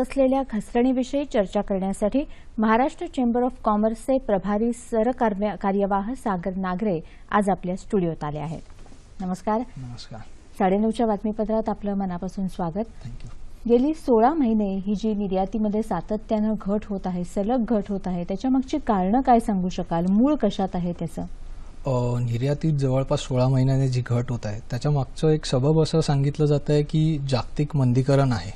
असलेल्या घसरणीविषयी चर्चा करण्यासाठी महाराष्ट्र चेंबर ऑफ कॉमर्सचे प्रभारी सरकार्यवाह सागर नागरे आज आपल्या स्टुडिओत आले आहेत नमस्कार नमस्कार साडेनऊच्या बातमीपत्रात आपलं मनापासून स्वागत गेली सोळा महिने ही जी निर्यातीमध्ये सातत्यानं घट होत आहे सलग घट होत आहे त्याच्यामागची कारणं काय सांगू शकाल मूळ कशात आहे त्याचं निर्यातीत जवळपास सोळा महिन्याने जी घट होत आहे त्याच्या मागचं एक सबब असं सांगितलं जात आहे की जागतिक मंदीकरण आहे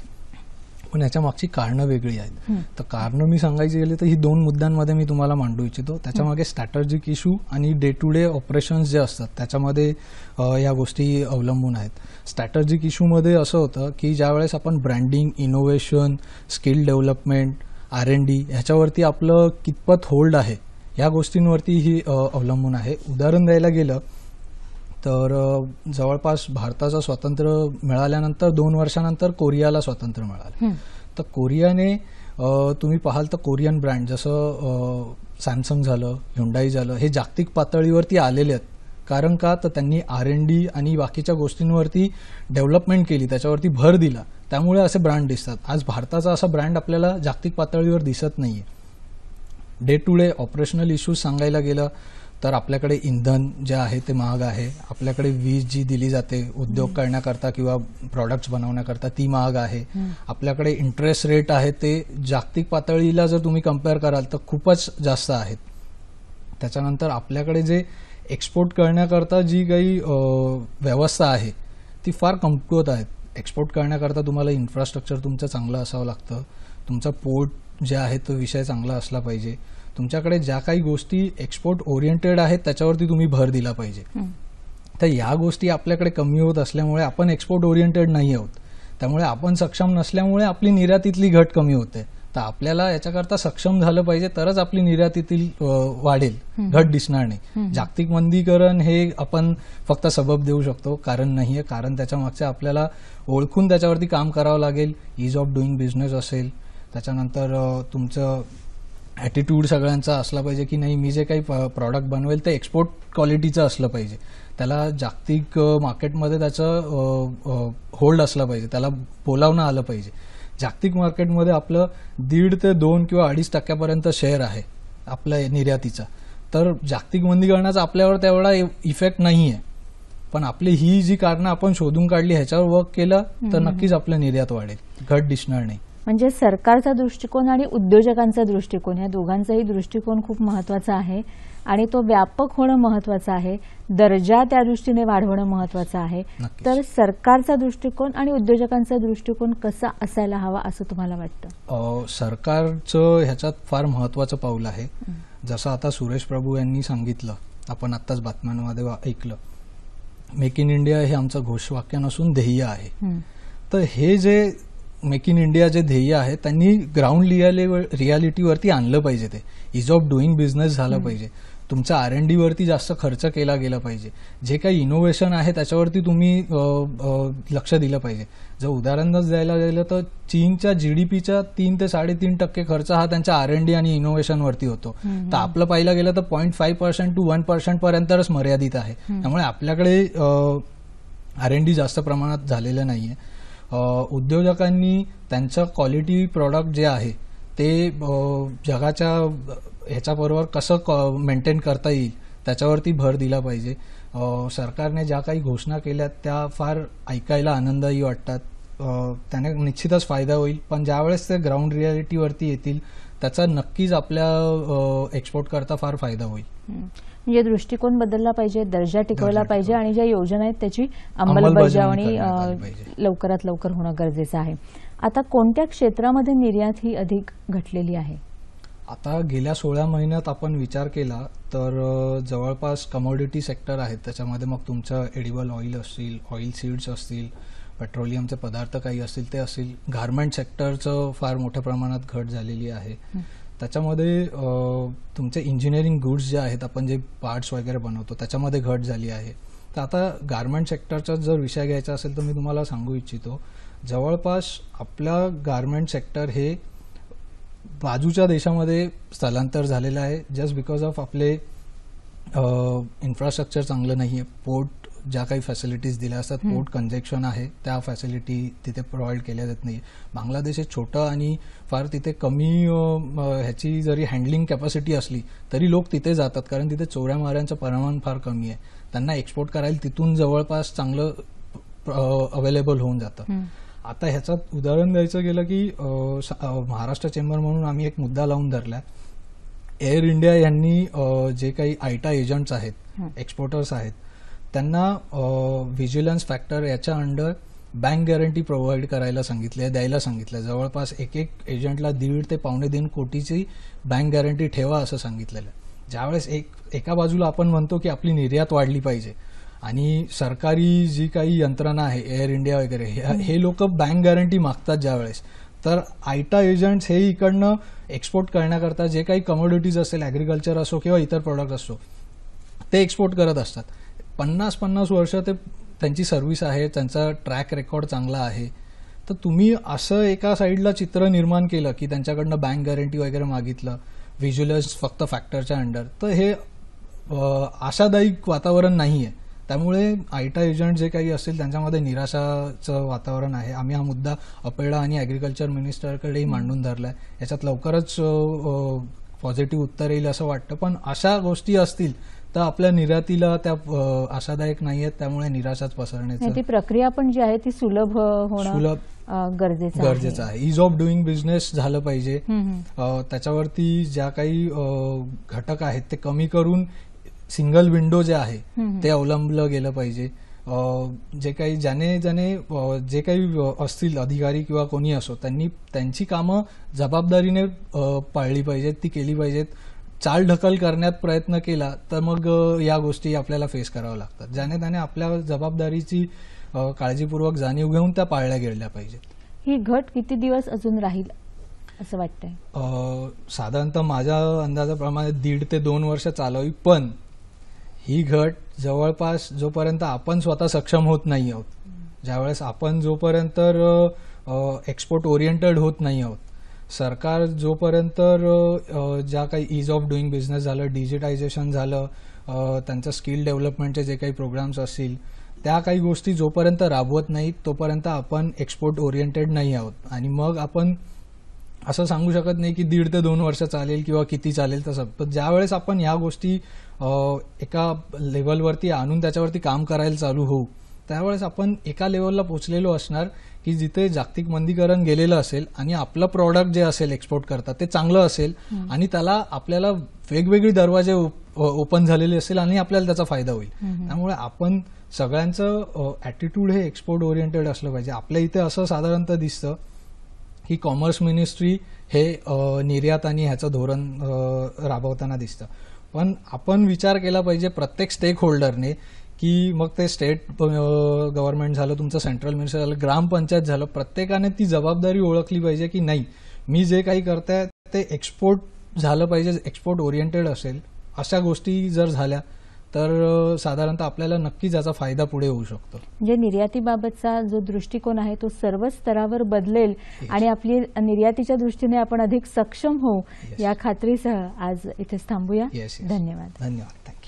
पण याच्या मागची कारणं वेगळी आहेत तर कारणं मी सांगायची गेले तर ही दोन मुद्द्यांमध्ये मी तुम्हाला मांडू इच्छितो त्याच्यामागे स्ट्रॅटर्जिक इशू आणि डे टू डे ऑपरेशन्स जे असतात त्याच्यामध्ये या गोष्टी अवलंबून आहेत स्ट्रॅटर्जिक इशूमध्ये असं होतं की ज्यावेळेस आपण branding innovation skill development R and D ह्याच्यावरती आपलं कितपत होल्ड आहे या गोष्टींवरती ही अवलंबून आहे उदाहरण द्यायला गेलं तर जवळपास भारताचं स्वातंत्र्य मिळाल्यानंतर दोन वर्षानंतर कोरियाला स्वातंत्र्य मिळालं तर कोरियाने तुम्ही पाहाल तर कोरियन ब्रँड जसं सॅमसंग झालं हुंडाई झालं हे जागतिक पातळीवरती आलेले आहेत कारण का तर त्यांनी आर एन डी आणि बाकीच्या गोष्टींवरती डेव्हलपमेंट केली त्याच्यावरती भर दिला त्यामुळे असे ब्रँड दिसतात आज भारताचा असा ब्रँड आपल्याला जागतिक पातळीवर दिसत नाहीये day to day operational issues सांगायला गेलं तर आपल्याकडे इंधन जे आहे ते महाग आहे आपल्याकडे वीज जी दिली जाते उद्योग करण्याकरता किंवा प्रॉडक्ट्स बनवण्याकरता ती महाग आहे आपल्याकडे इंटरेस्ट रेट आहे ते जागतिक पातळीला जर तुम्ही कम्पेअर कराल तर खूपच जास्त आहेत त्याच्यानंतर आपल्याकडे जे एक्सपोर्ट करण्याकरता जी काही व्यवस्था आहे ती फार कमकुवत आहेत एक्सपोर्ट करण्याकरता तुम्हाला इन्फ्रास्ट्रक्चर तुमचं चांगलं असावं लागतं तुमचा पोर्ट जे आहे तो विषय चांगला असला पाहिजे तुमच्याकडे ज्या काही गोष्टी एक्सपोर्ट ओरिएंटेड आहेत त्याच्यावरती तुम्ही भर दिला पाहिजे तर या गोष्टी आपल्याकडे कमी होत असल्यामुळे आपण एक्सपोर्ट ओरिएंटेड नाही आहोत त्यामुळे आपण सक्षम नसल्यामुळे आपली निर्यातीतली घट कमी होते तर आपल्याला याच्याकरता सक्षम झालं पाहिजे तरच आपली निर्यातीतील वाढेल घट दिसणार नाही जागतिक मंदीकरण हे आपण फक्त सबब देऊ शकतो कारण नाहीये कारण त्याच्या मागच्या आपल्याला ओळखून त्याच्यावरती काम करावं लागेल इज ऑफ डुईंग बिझनेस असेल त्याच्यानंतर तुमचं ॲटिट्यूड सगळ्यांचा असला पाहिजे की नाही मी जे काही प्रॉडक्ट बनवेल ते एक्सपोर्ट क्वालिटीचं असलं पाहिजे त्याला जागतिक मार्केटमध्ये त्याचं होल्ड असला पाहिजे त्याला बोलावणं आलं पाहिजे जागतिक मार्केटमध्ये आपलं दीड ते दोन किंवा अडीच टक्क्यापर्यंत शेअर आहे आपल्या निर्यातीचा तर जागतिक मंदीकरणाचा आपल्यावर तेवढा इफेक्ट नाही आहे पण आपली ही जी कारणं आपण शोधून काढली ह्याच्यावर वर्क केलं तर नक्कीच आपलं निर्यात वाढेल घट दिसणार नाही म्हणजे सरकारचा दृष्टिकोन आणि उद्योजकांचा दृष्टिकोन या दोघांचाही दृष्टिकोन खूप महत्वाचा आहे आणि तो व्यापक होणं महत्वाचं आहे दर्जा त्या दृष्टीने वाढवणं महत्वाचं आहे तर सरकारचा दृष्टिकोन आणि उद्योजकांचा दृष्टिकोन कसा असायला हवा असं तुम्हाला वाटतं सरकारचं ह्याच्यात फार महत्वाचं पाऊल आहे जसं आता सुरेश प्रभू यांनी सांगितलं आपण आताच बातम्यांमध्ये ऐकलं मेक इन इंडिया हे आमचं घोषवाक्य नसून ध्येय आहे तर हे जे मेक इन इंडिया जे ध्येय आहे त्यांनी ग्राउंड रियाले रियालिटीवरती आणलं पाहिजे ते इज ऑफ डुईंग बिझनेस झालं पाहिजे तुमचा आर एन डीवरती जास्त खर्च केला गेला पाहिजे जे काही इनोव्हेशन आहे त्याच्यावरती तुम्ही लक्ष दिलं पाहिजे जर उदाहरणच द्यायला गेलं तर चीनच्या जी डी पीच्या तीन ते साडेतीन टक्के खर्च हा त्यांच्या आर एन डी आणि इनोव्हेशनवरती होतो तर आपलं पाहिलं गेलं तर point five percent to one percent पर्यंतच मर्यादित आहे त्यामुळे आपल्याकडे आर एन डी जास्त प्रमाणात झालेलं नाहीये उद्योजकांनी त्यांचं क्वालिटी प्रॉडक्ट जे आहे ते जगाच्या ह्याच्याबरोबर कसं क मेंटेन करता येईल त्याच्यावरती भर दिला पाहिजे सरकारने ज्या काही घोषणा केल्या त्या फार ऐकायला आनंदही वाटतात त्याने निश्चितच फायदा होईल पण ज्यावेळेस ते ग्राउंड रियालिटीवरती येतील त्याचा नक्कीच आपल्या एक्सपोर्ट करता फार फायदा होईल म्हणजे दृष्टिकोन बदलला पाहिजे दर्जा टिकवला पाहिजे आणि ज्या योजना आहेत त्याची अंमलबजावणी लवकरात लवकर होणं गरजेचं आहे आता कोणत्या क्षेत्रामध्ये निर्यात ही अधिक घटलेली आहे आता गेल्या सोळा महिन्यात आपण विचार केला तर जवळपास कमोडिटी सेक्टर आहेत त्याच्यामध्ये मग तुमचं एडिबल ऑइल असतील ऑइल सीड्स असतील पेट्रोलियमचे पदार्थ काही असतील ते असतील गारमेंट सेक्टरचं फार मोठ्या प्रमाणात घट झालेली आहे त्याच्यामध्ये तुमचे इंजिनिअरिंग गुड्स जे आहेत आपण जे पार्ट्स वगैरे बनवतो त्याच्यामध्ये घट झाली आहे तर आता गारमेंट सेक्टरचा जर विषय घ्यायचा असेल तर मी तुम्हाला सांगू इच्छितो जवळपास आपला गारमेंट सेक्टर हे बाजूच्या देशामध्ये स्थलांतर झालेलं आहे जस्ट बिकॉज ऑफ आपले इन्फ्रास्ट्रक्चर चांगलं नाही आहे पोर्ट ज्या काही फॅसिलिटीज दिल्या असतात पोर्ट कंजेक्शन आहे त्या फॅसिलिटी तिथे प्रोव्हाइड केल्या जात नाही बांगलादेश हे छोटं आणि फार तिथे कमी ह्याची जरी हँडलिंग कॅपॅसिटी असली तरी लोक तिथे जातात कारण तिथे चोऱ्या माऱ्यांचं प्रमाण फार कमी आहे त्यांना एक्सपोर्ट करायला तिथून जवळपास चांगलं अवेलेबल होऊन जातं आता ह्याचं उदाहरण द्यायचं गेलं की महाराष्ट्र चेंबर म्हणून आम्ही एक मुद्दा लावून धरला एअर इंडिया यांनी जे काही आयटा एजंट्स आहेत एक्सपोर्टर्स आहेत त्यांना व्हिजिलन्स फॅक्टर याच्या अंडर बँक गॅरंटी प्रोव्हाइड करायला सांगितली आहे द्यायला सांगितलं आहे जवळपास एक एक एजंटला दीड ते पावणे दीड कोटीची बँक गॅरंटी ठेवा असं सांगितलेलं आहे ज्यावेळेस एक एका बाजूला आपण म्हणतो की आपली निर्यात वाढली पाहिजे आणि सरकारी जी काही यंत्रणा आहे एअर इंडिया वगैरे हे लोक बँक गॅरंटी मागतात ज्यावेळेस तर आयटा एजंट्स हे इकडनं एक्सपोर्ट करण्याकरता जे काही कमोडिटीज असेल ॲग्रिकल्चर असो किंवा इतर प्रॉडक्ट असो ते एक्सपोर्ट करत असतात पन्नास पन्नास वर्ष ते त्यांची सर्व्हिस आहे त्यांचा ट्रॅक रेकॉर्ड चांगला आहे तर तुम्ही असं एका साईडला चित्र निर्माण केलं की त्यांच्याकडनं बँक गॅरंटी वगैरे मागितलं व्हिज्युअलाइज फक्त फॅक्टरच्या अंडर तर हे आशादायी वातावरण नाही आहे त्यामुळे आयटा एजंट जे काही असतील त्यांच्यामध्ये निराशाचं वातावरण आहे आम्ही हा मुद्दा अपेडा आणि अॅग्रिकल्चर मिनिस्टरकडेही मांडून धरला आहे याच्यात लवकरच पॉझिटिव्ह उत्तर येईल असं वाटतं पण अशा गोष्टी असतील तर आपल्या निर्यातीला त्या आशादायक नाही आहेत त्यामुळे निराशाच पसरण्याची ती प्रक्रिया पण जी आहे ती सुलभ सुलभ गरजेचं गरजेचं आहे इज ऑफ डुईंग बिझनेस झालं पाहिजे त्याच्यावरती ज्या काही घटक आहेत ते कमी करून सिंगल विंडो जे आहे ते अवलंबलं गेलं पाहिजे जे काही ज्याने ज्याने जे काही असतील अधिकारी किंवा कोणी असो त्यांनी त्यांची कामं जबाबदारीने पाळली पाहिजेत ती केली पाहिजेत चाल ढकल करण्यात प्रयत्न केला तर मग या गोष्टी आपल्याला फेस कराव्या लागतात ज्याने त्याने आपल्या जबाबदारीची काळजीपूर्वक जाणीव घेऊन त्या पाळल्या गेल्या पाहिजेत ही घट किती दिवस अजून राहील असं वाटतंय साधारणतः माझ्या अंदाजाप्रमाणे दीड ते दोन वर्ष चालवी पण ही घट जवळपास जोपर्यंत आपण स्वतः सक्षम होत नाही आहोत ज्यावेळेस आपण जोपर्यंत एक्सपोर्ट ओरिएंटेड होत नाही आहोत सरकार जोपर्यंत ज्या काही इज ऑफ डुईंग बिझनेस झालं डिजिटायझेशन झालं त्यांचं स्किल डेव्हलपमेंटचे जे काही प्रोग्राम्स असतील त्या काही गोष्टी जोपर्यंत राबवत नाहीत तोपर्यंत आपण एक्सपोर्ट ओरिएंटेड नाही आहोत आणि मग आपण असं सांगू शकत नाही की दीड ते दोन वर्ष चालेल किंवा किती चालेल तसं पण ज्यावेळेस आपण ह्या गोष्टी एका लेवलवरती आणून त्याच्यावरती काम करायला चालू होऊ त्यावेळेस आपण एका लेवलला पोचलेलो असणार की जिथे जागतिक मंदीकरण गेलेलं असेल आणि आपलं प्रॉडक्ट जे असेल एक्सपोर्ट करतात ते चांगलं असेल आणि त्याला आपल्याला वेगवेगळी दरवाजे ओपन झालेले असेल आणि आपल्याला त्याचा फायदा होईल त्यामुळे आपण सगळ्यांचं ॲटिट्यूड हे एक्सपोर्ट ओरिएंटेड असलं पाहिजे आपल्या इथे असं साधारणतः दिसतं ही कॉमर्स मिनिस्ट्री हे निर्यात आणि ह्याचं धोरण राबवताना दिसतं पण आपण विचार केला पाहिजे प्रत्येक स्टेक होल्डरने की मग ते स्टेट गव्हर्नमेंट झालं तुमचं सेंट्रल मिनिस्टर झालं ग्रामपंचायत झालं प्रत्येकाने ती जबाबदारी ओळखली पाहिजे की नाही मी जे काही करताय ते एक्सपोर्ट झालं पाहिजे एक्सपोर्ट ओरिएंटेड असेल अशा गोष्टी जर झाल्या तर साधारणतः आपल्याला नक्कीच याचा फायदा पुढे होऊ शकतो म्हणजे निर्यातीबाबतचा जो दृष्टिकोन आहे तो सर्व स्तरावर बदलेल आणि आपली निर्यातीच्या दृष्टीने आपण अधिक सक्षम होऊ या खात्रीसह आज इथे थांबूया धन्यवाद धन्यवाद